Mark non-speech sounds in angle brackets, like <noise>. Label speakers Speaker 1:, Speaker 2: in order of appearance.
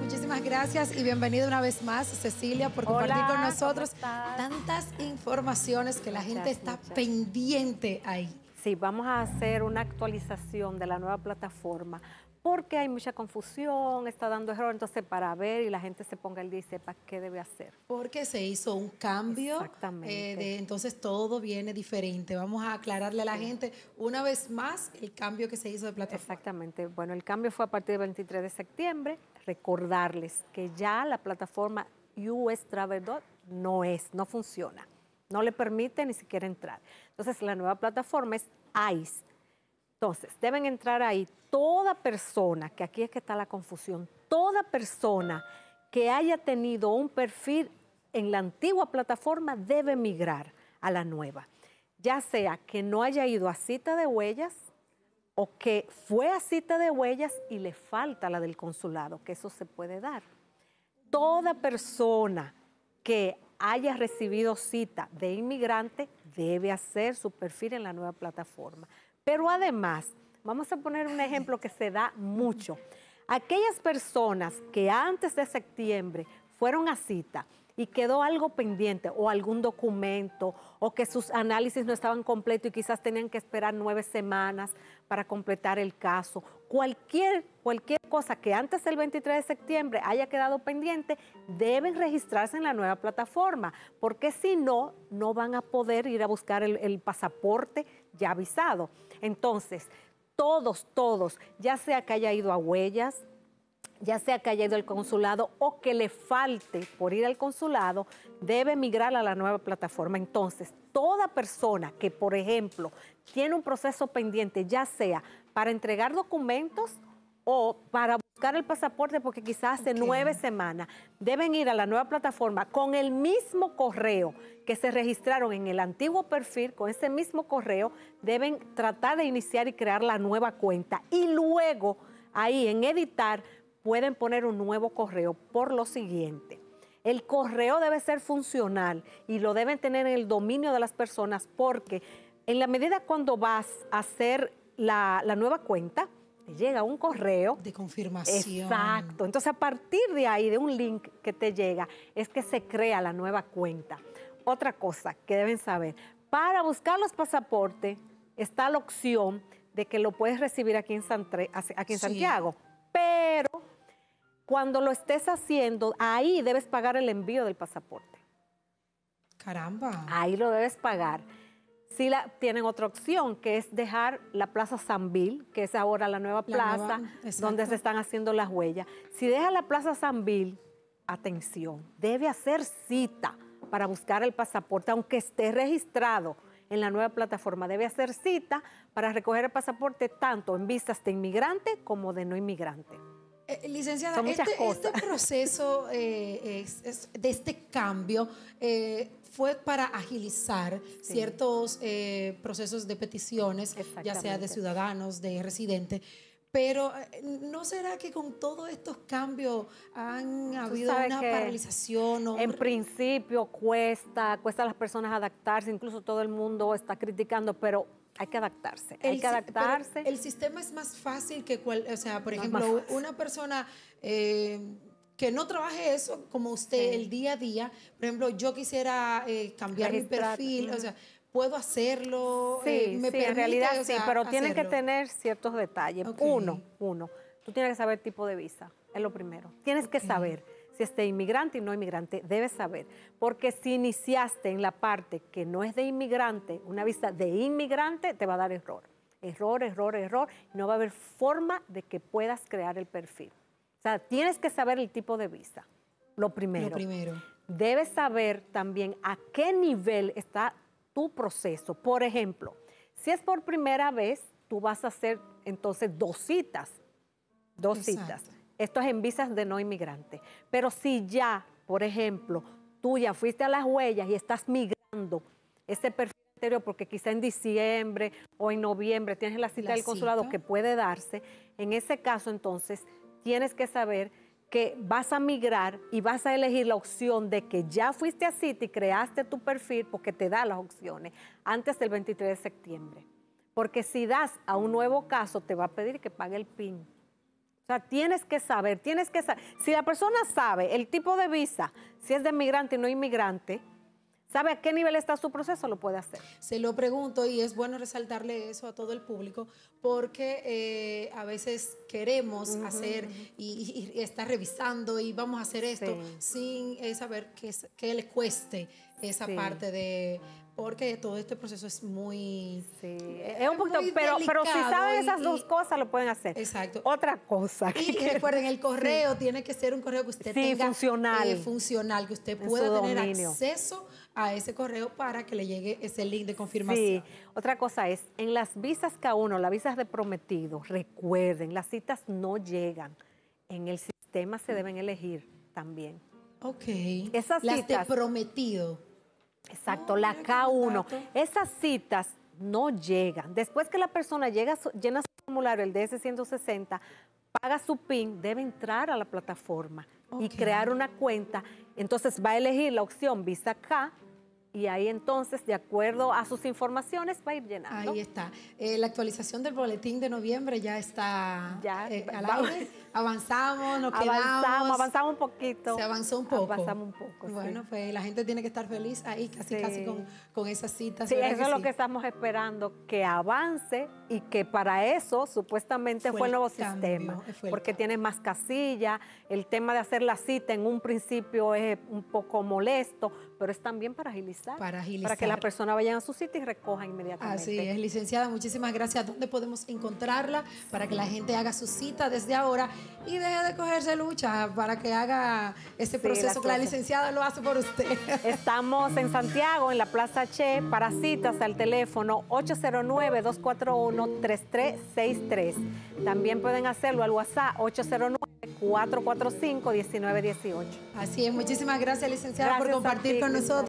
Speaker 1: Muchísimas gracias y bienvenido una vez más, Cecilia, por compartir con nosotros
Speaker 2: tantas informaciones que la gente está pendiente ahí. Sí, vamos a hacer una actualización de la nueva plataforma porque hay mucha confusión, está dando error, entonces para ver y la gente se ponga el día y sepa qué debe hacer.
Speaker 1: Porque se hizo un cambio, eh, entonces todo viene diferente. Vamos a aclararle a la gente una
Speaker 2: vez más el cambio que se hizo de plataforma. Exactamente, bueno, el cambio fue a partir del 23 de septiembre, recordarles que ya la plataforma US Travel no es, no funciona. No le permite ni siquiera entrar. Entonces, la nueva plataforma es ICE. Entonces, deben entrar ahí toda persona, que aquí es que está la confusión, toda persona que haya tenido un perfil en la antigua plataforma debe migrar a la nueva. Ya sea que no haya ido a cita de huellas, o que fue a cita de huellas y le falta la del consulado, que eso se puede dar. Toda persona que haya recibido cita de inmigrante debe hacer su perfil en la nueva plataforma. Pero además, vamos a poner un ejemplo que se da mucho. Aquellas personas que antes de septiembre fueron a cita, y quedó algo pendiente o algún documento o que sus análisis no estaban completos y quizás tenían que esperar nueve semanas para completar el caso. Cualquier, cualquier cosa que antes del 23 de septiembre haya quedado pendiente, deben registrarse en la nueva plataforma, porque si no, no van a poder ir a buscar el, el pasaporte ya avisado. Entonces, todos, todos, ya sea que haya ido a huellas, ya sea que haya ido al consulado o que le falte por ir al consulado, debe migrar a la nueva plataforma. Entonces, toda persona que, por ejemplo, tiene un proceso pendiente, ya sea para entregar documentos o para buscar el pasaporte, porque quizás hace nueve semanas, deben ir a la nueva plataforma con el mismo correo que se registraron en el antiguo perfil, con ese mismo correo, deben tratar de iniciar y crear la nueva cuenta. Y luego, ahí en editar, pueden poner un nuevo correo por lo siguiente. El correo debe ser funcional y lo deben tener en el dominio de las personas porque en la medida cuando vas a hacer la, nueva cuenta, te llega un correo. De confirmación. Exacto. Entonces, a partir de ahí, de un link que te llega, es que se crea la nueva cuenta. Otra cosa que deben saber, para buscar los pasaportes está la opción de que lo puedes recibir aquí en, aquí en Santiago, pero cuando lo estés haciendo, ahí debes pagar el envío del pasaporte. Caramba. Ahí lo debes pagar. Si la, tienen otra opción, que es dejar la Plaza Sanvil, que es ahora la nueva plaza donde se están haciendo las huellas. Si deja la Plaza Sanvil, atención, debe hacer cita para buscar el pasaporte, aunque esté registrado en la nueva plataforma. Debe hacer cita para recoger el pasaporte tanto en vistas de inmigrante como de no inmigrante.
Speaker 1: Eh, licenciada, este, este <laughs> proceso eh, de este cambio eh, fue para agilizar ciertos procesos de peticiones, ya sea de ciudadanos, de residentes. Pero ¿no será que con todos estos
Speaker 2: cambios han habido una paralización? En principio cuesta, cuesta a las personas adaptarse, incluso todo el mundo está criticando, pero hay que adaptarse, el, hay que adaptarse.
Speaker 1: El sistema es más fácil que cual, o sea, por ejemplo, una persona eh, que no trabaje eso como usted el día a día, por ejemplo, yo quisiera
Speaker 2: eh, cambiar mi perfil, o sea,
Speaker 1: puedo hacerlo. Sí, eh, en realidad sí, pero tienen que
Speaker 2: tener ciertos detalles. Uno, uno, tú tienes que saber tipo de visa, es lo primero. Tienes que saber si es inmigrante y no inmigrante, debes saber. Porque si iniciaste en la parte que no es de inmigrante, una visa de inmigrante, te va a dar error. Error, error, error. No va a haber forma de que puedas crear el perfil. O sea, tienes que saber el tipo de visa. Lo primero. Lo primero. Debes saber también a qué nivel está tu proceso. Por ejemplo, si es por primera vez, tú vas a hacer entonces dos citas. Dos citas. Esto es en visas de no inmigrante. Pero si ya, por ejemplo, tú ya fuiste a las huellas y estás migrando ese perfil anterior, porque quizá en diciembre o en noviembre tienes la cita del consulado que puede darse, en ese caso entonces tienes que saber que vas a migrar y vas a elegir la opción de que ya fuiste a Citi, y creaste tu perfil porque te da las opciones antes del 23 de septiembre. Porque si das a un nuevo caso, te va a pedir que pague el PIN. O sea, tienes que saber, tienes que saber. Si la persona sabe el tipo de visa, si es de migrante o no inmigrante, sabe a qué nivel está su proceso, lo puede hacer.
Speaker 1: Se lo pregunto y es bueno resaltarle eso a todo el público porque eh, a veces queremos hacer y, estar revisando y vamos a hacer esto sin eh, saber qué, le cueste esa parte de porque todo este proceso es muy sí, es un poquito pero pero si saben esas dos cosas lo pueden hacer exacto otra cosa y recuerden el correo tiene que ser un correo que usted tenga eh, funcional funcional que usted pueda tener acceso
Speaker 2: a ese correo para que le llegue ese link de confirmación. Sí, otra cosa es, en las visas K1, las visas de prometido, recuerden, las citas no llegan. En el sistema se deben elegir también. Ok. Esas las de prometido. Exacto, oh, la K1. Esas citas no llegan. Después que la persona llega, llena su formulario, el DS-160, paga su PIN, debe entrar a la plataforma y crear una cuenta. Entonces va a elegir la opción Visa K y ahí entonces, de acuerdo a sus informaciones, va a ir llenando. Ahí está. Eh, la
Speaker 1: actualización del boletín de noviembre ya está eh, al Avanzamos, nos quedamos. Avanzamos un poquito. Se avanzó un poco. Avanzamos un poco. Bueno, pues la gente tiene que estar feliz ahí,
Speaker 2: casi casi con, con esas citas. Sí, eso es lo que estamos esperando, que avance y que para eso supuestamente fue, el nuevo sistema. Porque tiene más casilla, el tema de hacer la cita en un principio es un poco molesto, pero es también para agilizar. Para Para que la persona vaya a su cita y recoja inmediatamente. Así es, licenciada, muchísimas gracias.
Speaker 1: ¿Dónde podemos encontrarla para que la gente haga su cita desde ahora y deje de cogerse
Speaker 2: lucha para que haga ese proceso la licenciada lo hace por usted? <laughs> Estamos en Santiago, en la Plaza Che, para citas al teléfono 809-241-3363. También pueden hacerlo al WhatsApp 809 445-1918. Así es, muchísimas gracias,
Speaker 1: licenciada, por compartir con nosotros.